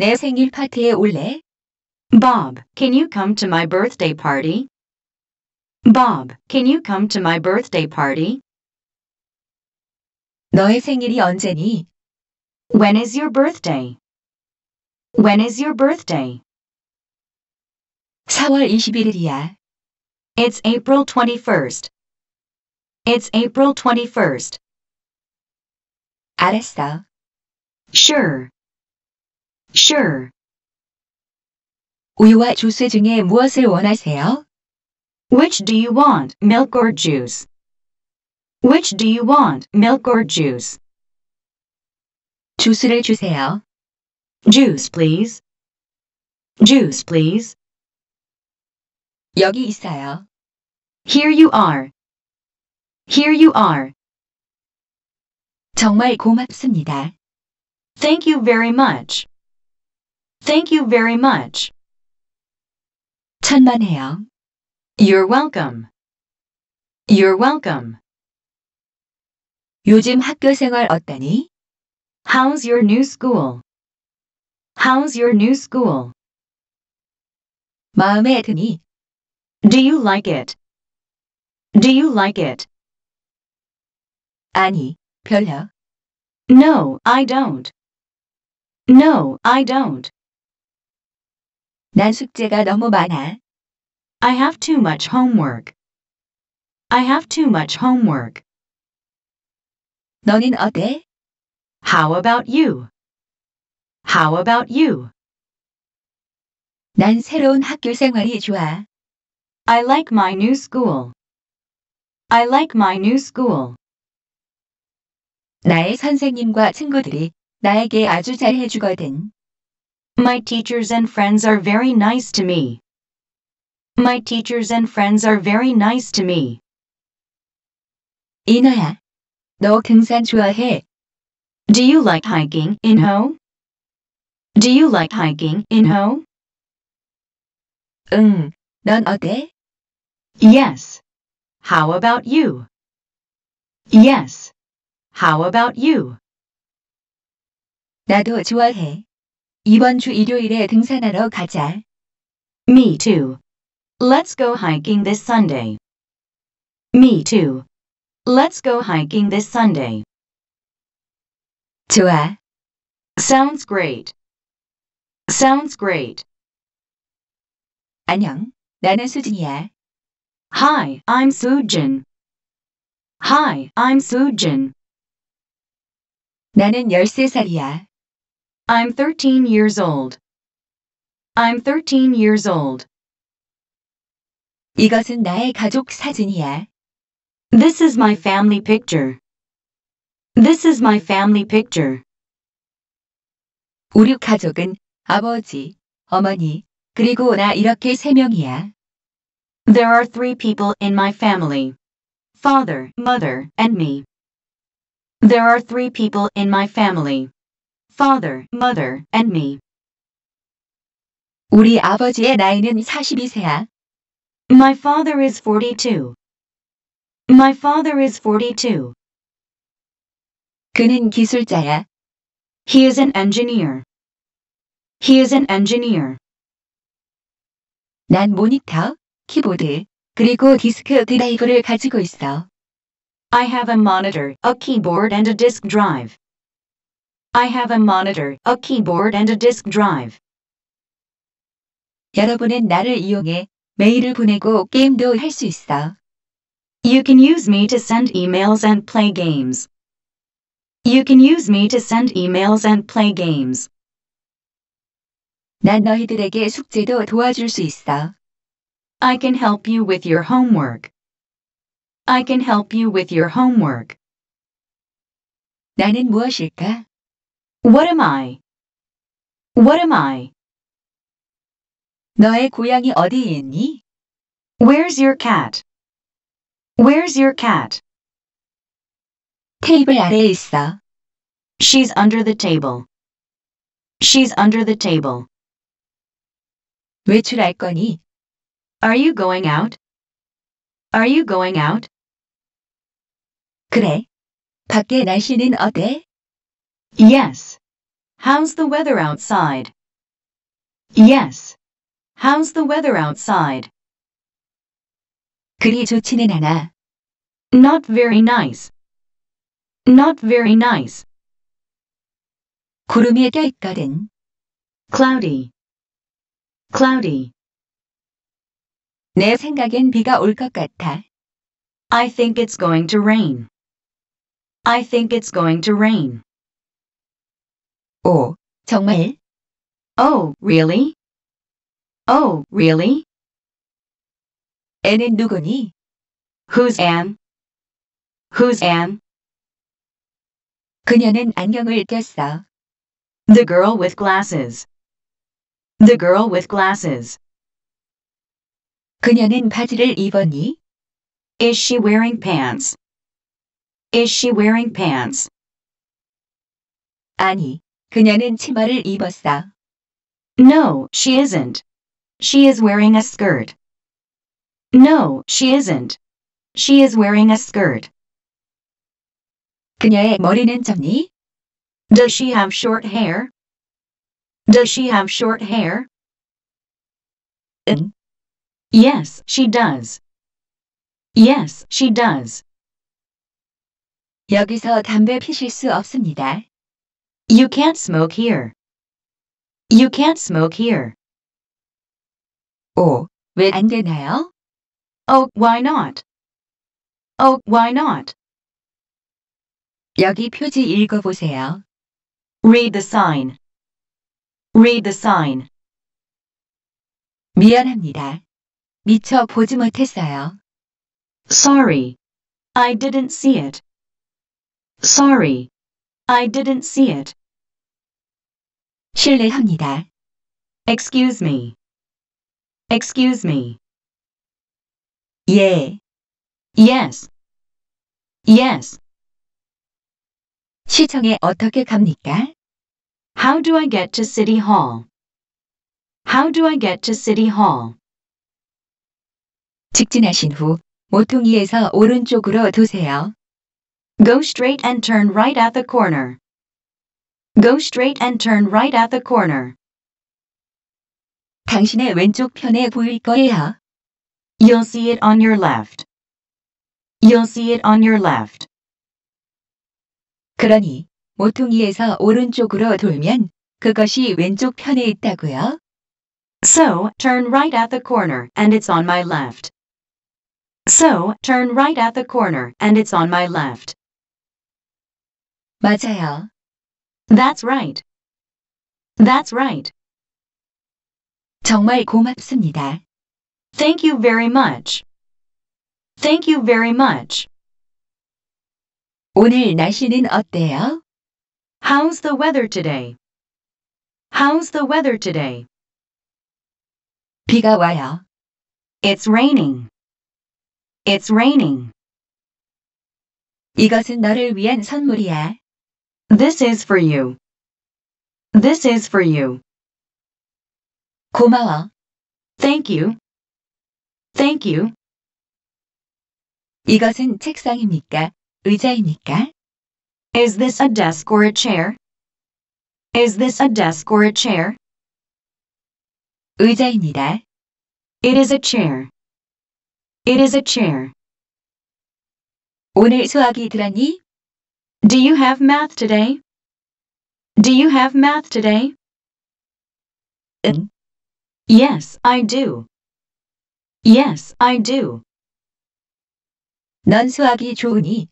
내 생일 파티에 올래? Bob, can you come to my birthday party? Bob, can you come to my birthday party? 너의 생일이 언제니? When is your birthday? When is your birthday? 4월 21일이야. It's April 21st. It's April 21st. 알았어. Sure. Sure. 우유와 주스 중에 무엇을 원하세요? Which do you want, milk or juice? Which do you want, milk or juice? 주스를 주세요. Juice, please. Juice, please. 여기 있어요. Here you are. Here you are. 정말 고맙습니다. Thank you very much. Thank you very much. 천만에요. You're welcome. You're welcome. 요즘 학교 생활 어떠니? How's your new school? How's your new school? 마음에 드니? Do you like it? Do you like it? 아니, 별로. No, I don't. No, I don't. 난 숙제가 너무 많아. I have too much homework. I have too much homework. 너는 어때? How about you? How about you? 난 새로운 학교 생활이 좋아. I like my new school. I like my new school. 나의 선생님과 친구들이 나에게 아주 잘 해주거든. My teachers and friends are very nice to me. My teachers and friends are very nice to me. 이나야, 너 등산 좋아해? Do you like hiking in Ho? Do you like hiking in Ho? 응, 넌 어때? Yes. How about you? Yes. How about you? 나도 좋아해. 이번 주 일요일에 등산하러 가자. Me too. Let's go hiking this Sunday. Me too. Let's go hiking this Sunday. 좋아. Sounds great. Sounds great. 안녕. 나는 수진이야. Hi, I'm Sujin. Hi, I'm Sujin. 나는 13살이야. I'm 13 years old. I'm 13 years old. 이것은 나의 가족 사진이야. This is my family picture. This is my family picture. 우리 가족은 아버지, 어머니, 그리고 나 이렇게 세 명이야. There are three people in my family. Father, mother, and me. There are three people in my family father, mother, and me. 우리 아버지의 나이는 42세야. My father is 42. My father is 42. 그는 기술자야. He is an engineer. He is an engineer. 난 모니터, 키보드, 그리고 디스크 드라이브를 가지고 있어. I have a monitor, a keyboard and a disk drive. I have a monitor, a keyboard and a disk drive. 여러분은 나를 이용해 메일을 보내고 게임도 할 수 있어. You can use me to send emails and play games. You can use me to send emails and play games. 난 너희들에게 숙제도 도와줄 수 있어. I can help you with your homework. I can help you with your homework. 나는 무엇일까? What am I? What am I? 너의 고양이 어디 있니? Where's your cat? Where's your cat? 테이블 아래에 있어. She's under the table. She's under the table. 외출할 거니? Are you going out? Are you going out? 그래. 밖에 날씨는 어때? Yes. How's the weather outside? Yes. How's the weather outside? 그리 좋지는 않아. Not very nice. Not very nice. 구름이 껴있거든. Cloudy. Cloudy. 내 생각엔 비가 올 것 같아. I think it's going to rain. I think it's going to rain. 오, oh, 정말? Oh, really? Oh, really? 애는 누구니? Who's Anne? Who's Anne? 그녀는 안경을 꼈어. The girl with glasses. The girl with glasses. 그녀는 바지를 입었니? Is she wearing pants? Is she wearing pants? 아니, 그녀는 치마를 입었어. No, she isn't. She is wearing a skirt. No, she isn't. She is wearing a skirt. 그녀의 머리는 짧니? Does she have short hair? Does she have short hair? 응. Yes, she does. Yes, she does. 여기서 담배 피실 수 없습니다. You can't smoke here. You can't smoke here. Oh, 왜 안 되나요? Oh, why not? Oh, why not? 여기 표지 읽어보세요. Read the sign. Read the sign. 미안합니다. 미처 보지 못했어요. Sorry. I didn't see it. Sorry. I didn't see it. 실례합니다. Excuse me. Excuse me. 예. Yes. Yes. 시청에 어떻게 갑니까? How do I get to City Hall? How do I get to City Hall? 직진하신 후 모퉁이에서 오른쪽으로 도세요. Go straight and turn right at the corner. Go straight and turn right at the corner. 당신의 왼쪽 편에 보일 거예요. You'll see it on your left. You'll see it on your left. 그러니 모퉁이에서 오른쪽으로 돌면 그것이 왼쪽 편에 있다고요. So, turn right at the corner and it's on my left. So, turn right at the corner and it's on my left. 맞아요. That's right. That's right. 정말 고맙습니다. Thank you very much. Thank you very much. 오늘 날씨는 어때요? How's the weather today? How's the weather today? 비가 와요. It's raining. It's raining. 이것은 너를 위한 선물이야. This is for you. This is for you. 고마워. Thank you. Thank you. 이것은 책상입니까? 의자입니까? Is this a desk or a chair? Is this a desk or a chair? 의자입니다. It is a chair. It is a chair. 오늘 수학이 들었니? Do you have math today? Do you have math today? Mm. Yes, I do. Yes, I do. 넌 수학이 좋으니?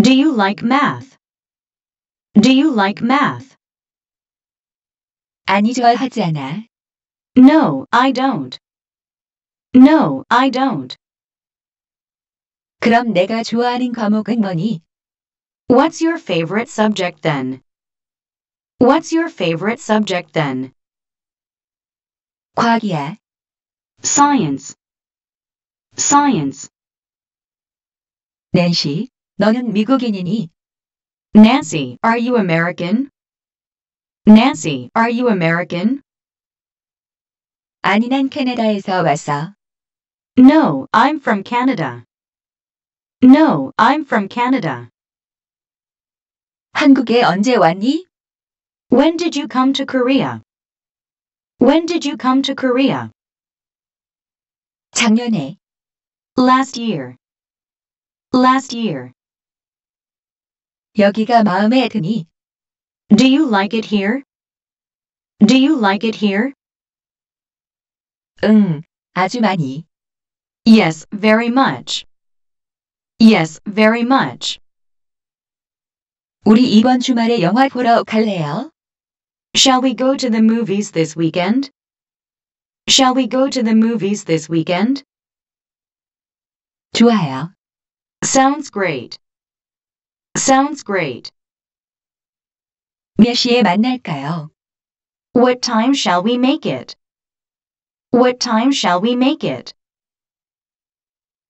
Do you like math? Do you like math? 아니 좋아하지 않아. No, I don't. No, I don't. 그럼 내가 좋아하는 과목은 뭐니? What's your favorite subject then? What's your favorite subject then? 과학이야. Science. Science. Nancy, 너는 미국인이니? Nancy, are you American? Nancy, are you American? 아니, 난 캐나다에서 왔어. No, I'm from Canada. No, I'm from Canada. 한국에 언제 왔니? When did you come to Korea? When did you come to Korea? 작년에 Last year Last year 여기가 마음에 드니? Do you like it here? Do you like it here? 응, 아주 많이. Yes, very much. Yes, very much. 우리 이번 주말에 영화 보러 갈래요? Shall we go to the movies this weekend? Shall we go to the movies this weekend? 좋아요. Sounds great. Sounds great. 몇 시에 만날까요? What time shall we make it? What time shall we make it?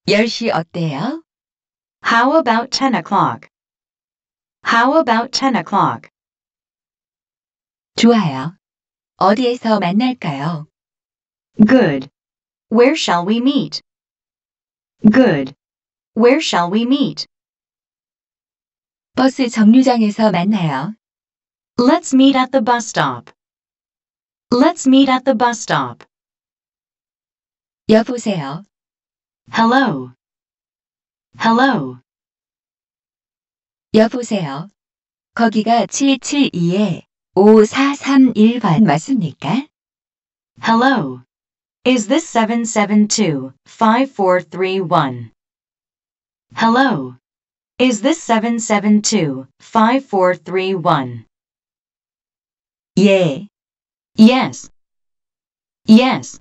10시 어때요? How about 10 o'clock? How about 10 o'clock? 좋아요. 어디에서 만날까요? Good. Where shall we meet? Good. Where shall we meet? 버스 정류장에서 만나요. Let's meet at the bus stop. Let's meet at the bus stop. 여보세요. Hello. Hello. 여보세요. 거기가 772에 5431번 맞습니까? Hello. Is this 772-5431? Hello. Is this 772-5431? 예. Yes. Yes.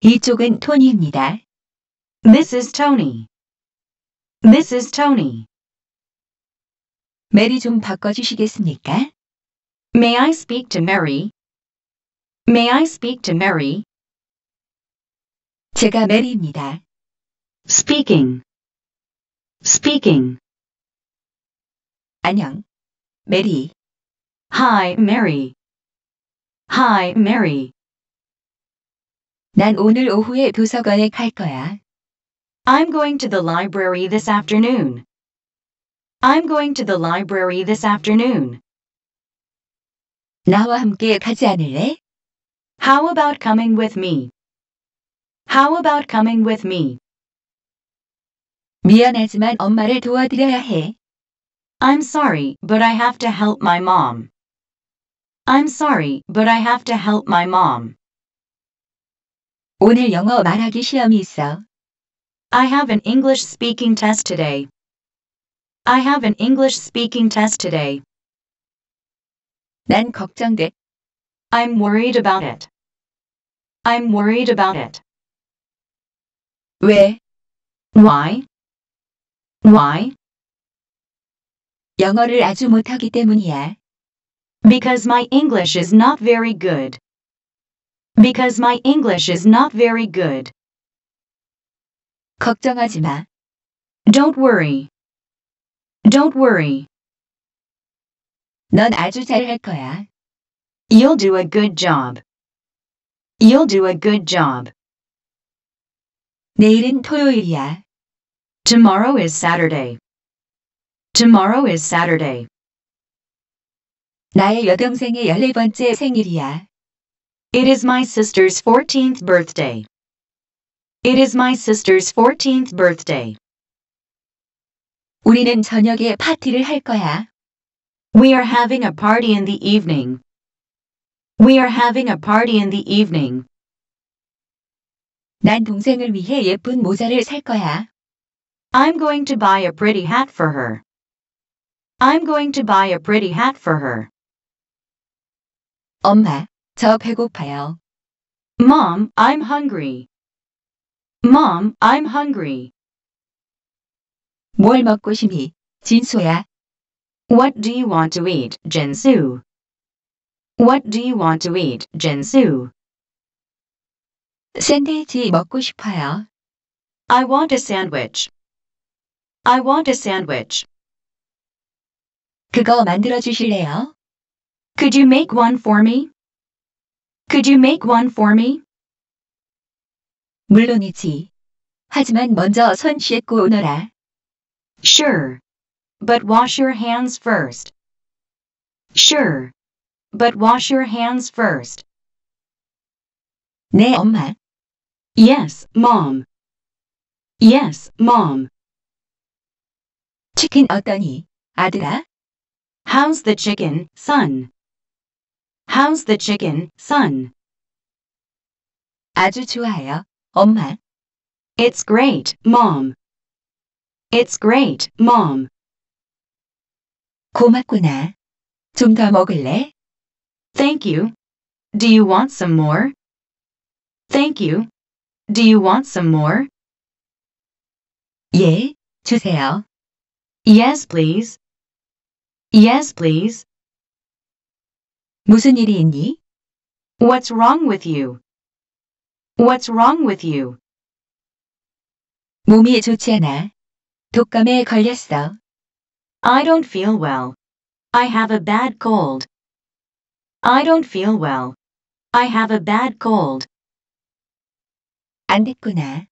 이쪽은 토니입니다. This is Tony. This is Tony. 메리 좀 바꿔주시겠습니까? May I speak to Mary? May I speak to Mary? 제가 메리입니다. Speaking. Speaking. 안녕, 메리. Hi, Mary. Hi, Mary. 난 오늘 오후에 도서관에 갈 거야. I'm going to the library this afternoon. I'm going to the library this afternoon. 나와 함께 가지 않을래? How about coming with me? How about coming with me? 미안하지만 엄마를 도와드려야 해. I'm sorry, but I have to help my mom. I'm sorry, but I have to help my mom. 오늘 영어 말하기 시험이 있어. I have an English speaking test today. I have an English speaking test today. 난 걱정돼. I'm worried about it. I'm worried about it. 왜? Why? Why? 영어를 아주 못하기 때문이야. Because my English is not very good. Because my English is not very good. 걱정하지 마. Don't worry. Don't worry. 넌 아주 잘할 거야. You'll do a good job. You'll do a good job. 내일은 토요일이야. Tomorrow is Saturday. Tomorrow is Saturday. 나의 여동생의 14번째 생일이야. It is my sister's 14th birthday. It is my sister's 14th birthday. 우리는 저녁에 파티를 할 거야. We are having a party in the evening. We are having a party in the evening. 난 동생을 위해 예쁜 모자를 살 거야. I'm going to buy a pretty hat for her. I'm going to buy a pretty hat for her. 엄마, 저 배고파요. Mom, I'm hungry. Mom, I'm hungry. 뭘 먹고 싶니, 진수야? What do you want to eat, Jinsu? What do you want to eat, Jinsu? 샌드위치 먹고 싶어요. I want a sandwich. I want a sandwich. 그거 만들어 주실래요? Could you make one for me? Could you make one for me? 물론이지. 하지만 먼저 손 씻고 오너라. Sure. But wash your hands first. Sure. But wash your hands first. 네, 엄마. Yes, mom. Yes, mom. Chicken 어떠니, 아들아? How's the chicken, son? How's the chicken, son? 아주 좋아요, 엄마. It's great, mom. It's great, Mom. 고맙구나. 좀 더 먹을래? Thank you. Do you want some more? Thank you. Do you want some more? 예, 주세요. Yes, please. Yes, please. 무슨 일이 있니? What's wrong with you? What's wrong with you? 몸이 좋지 않아. 독감에 걸렸어. I don't feel well. I have a bad cold. I don't feel well. I have a bad cold. 안 됐구나.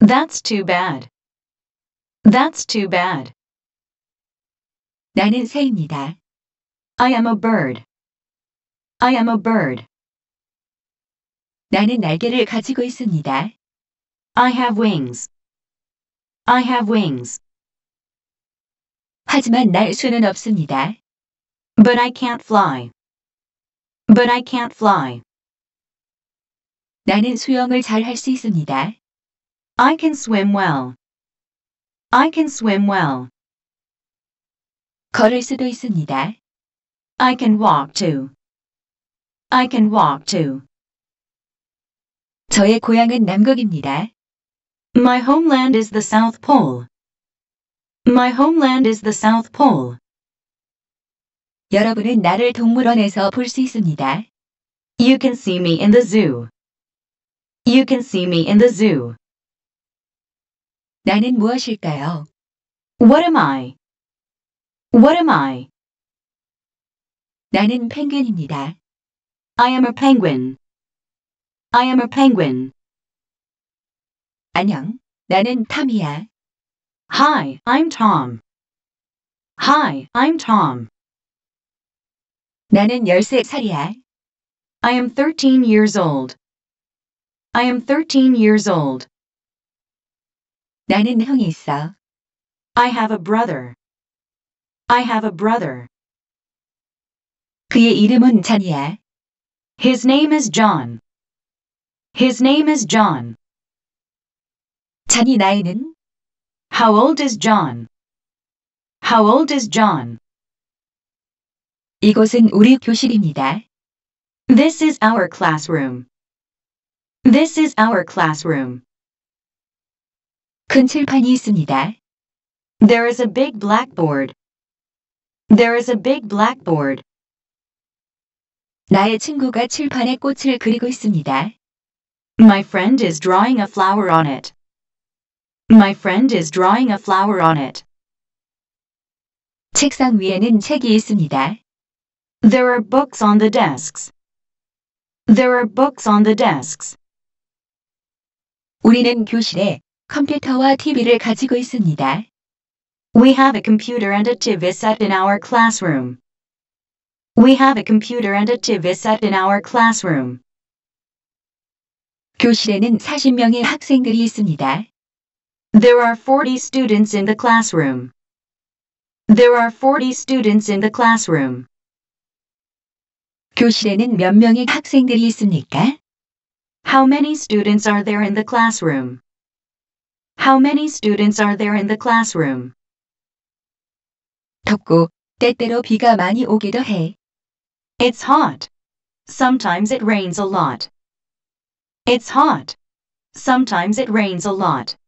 That's too bad. That's too bad. 나는 새입니다. I am a bird. I am a bird. 나는 날개를 가지고 있습니다. I have wings. I have wings. 하지만 날 수는 없습니다. But I can't fly. But I can't fly. 나는 수영을 잘 할 수 있습니다. I can swim well. I can swim well. 걸을 수도 있습니다. I can walk too. I can walk too. 저의 고향은 남극입니다. My homeland is the South Pole. My homeland is the South Pole. 여러분은 나를 동물원에서 볼 있습니다. You can see me in the zoo. You can see me in the zoo. 나는 무엇일까요? What am I? What am I? 나는 펭귄입니다. I am a penguin. I am a penguin. 안녕, 나는 탐이야. Hi, I'm Tom. Hi, I'm Tom. 나는 13살이야. I am 13 years old. I am 13 years old. 나는 형이 있어. I have a brother. I have a brother. 그의 이름은 잔이야. His name is John. His name is John. 자기 나이는? How old is John? How old is John? 이곳은 우리 교실입니다. This is our classroom. This is our classroom. 큰 칠판이 있습니다. There is a big blackboard. There is a big blackboard. 나의 친구가 칠판에 꽃을 그리고 있습니다. My friend is drawing a flower on it. My friend is drawing a flower on it. 책상 위에는 책이 있습니다. There are books on the desks. There are books on the desks. 우리는 교실에 컴퓨터와 TV를 가지고 있습니다. We have a computer and a TV set in our classroom. We have a computer and a TV set in our classroom. 교실에는 40명의 학생들이 있습니다. There are 40 students in the classroom. There are 40 students in the classroom. 교실에는 몇 명의 학생들이 있습니까? How many students are there in the classroom? How many students are there in the classroom? 덥고 때때로 비가 많이 오기도 해. It's hot. Sometimes it rains a lot. It's hot. Sometimes it rains a lot.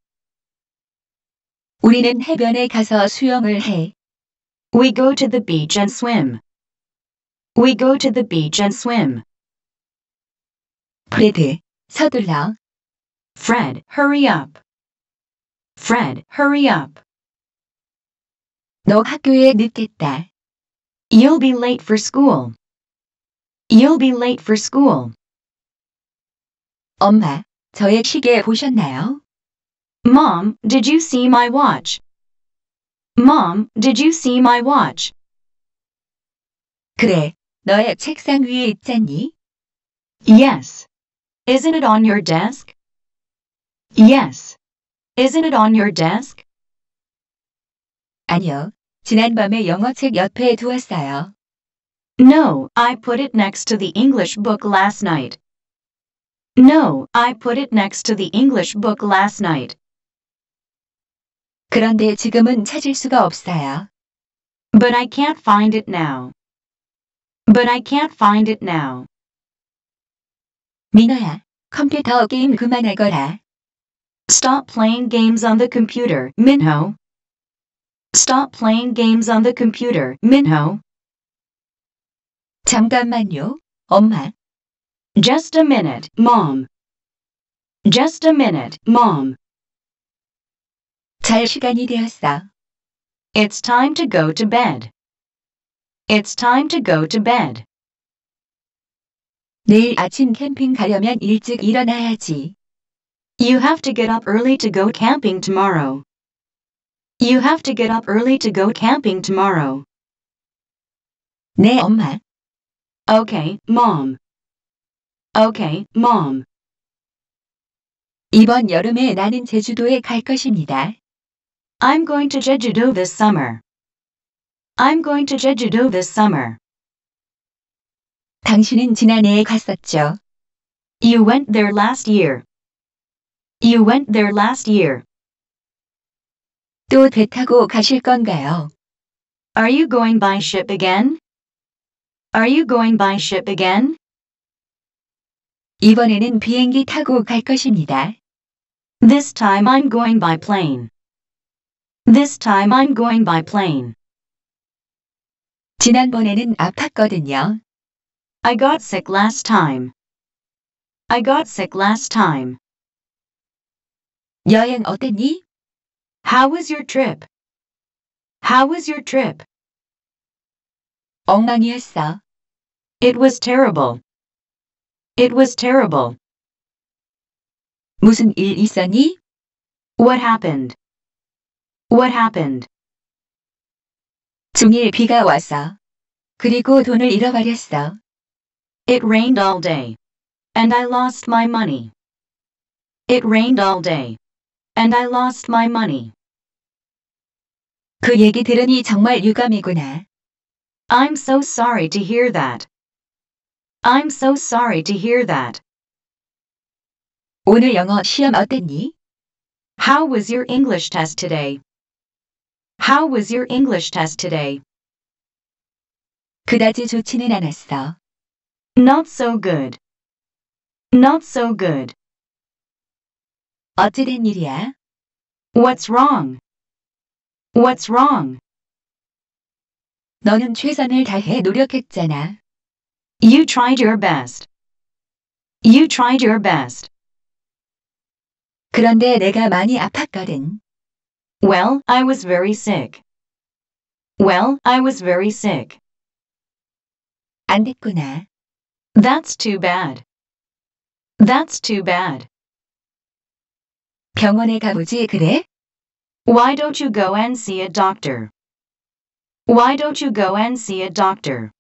우리는 해변에 가서 수영을 해. We go to the beach and swim. We go to the beach and swim. 프레드, 서둘러. Fred, hurry up. Fred, hurry up. 너 학교에 늦겠다. You'll be late for school. You'll be late for school. 엄마, 저의 시계 보셨나요? Mom, did you see my watch? Mom, did you see my watch? 그래, 너의 책상 위에 있잖니? Yes. Isn't it on your desk? Yes. Isn't it on your desk? 아니요, 지난밤에 영어책 옆에 두었어요. No, I put it next to the English book last night. No, I put it next to the English book last night. 그런데 지금은 찾을 수가 없어요. But I can't find it now. But I can't find it now. 민호야, 컴퓨터 게임 Stop playing games on the computer, Minho. Stop playing games on the computer, Minho. 잠깐만요, 엄마. Just a minute, Mom. Just a minute, Mom. 잘 시간이 되었어. It's time to go to bed. It's time to go to bed. 내일 아침 캠핑 가려면 일찍 일어나야지. You have to get up early to go camping tomorrow. You have to get up early to go camping tomorrow. 네, 엄마. Okay, mom. Okay, mom. 이번 여름에 나는 제주도에 갈 것입니다. I'm going to Jeju-do this summer. I'm going to Jeju-do this summer. 당신은 지난해에 갔었죠. You went there last year. You went there last year. 또배 타고 가실 건가요? Are you going by ship again? Are you going by ship again? 이번에는 비행기 타고 갈 것입니다. This time I'm going by plane. This time I'm going by plane. 지난번에는 아팠거든요. I got sick last time. I got sick last time. 여행 어땠니? How was your trip? How was your trip? 엉망이었어. It was terrible. It was terrible. 무슨 일 있었니? What happened? What happened? 종일 비가 왔어. 그리고 돈을 잃어버렸어. It rained all day. And I lost my money. It rained all day. And I lost my money. 그 얘기 들으니 정말 유감이구나. I'm so sorry to hear that. I'm so sorry to hear that. 오늘 영어 시험 어땠니? How was your English test today? How was your English test today? 그다지 좋지는 않았어. Not so good. Not so good. 어찌된 일이야? What's wrong? What's wrong? 너는 최선을 다해 노력했잖아. You tried your best. You tried your best. 그런데 내가 많이 아팠거든. Well, I was very sick. Well, I was very sick. 안 됐구나. That's too bad. That's too bad. 병원에 가보지 그래? Why don't you go and see a doctor? Why don't you go and see a doctor?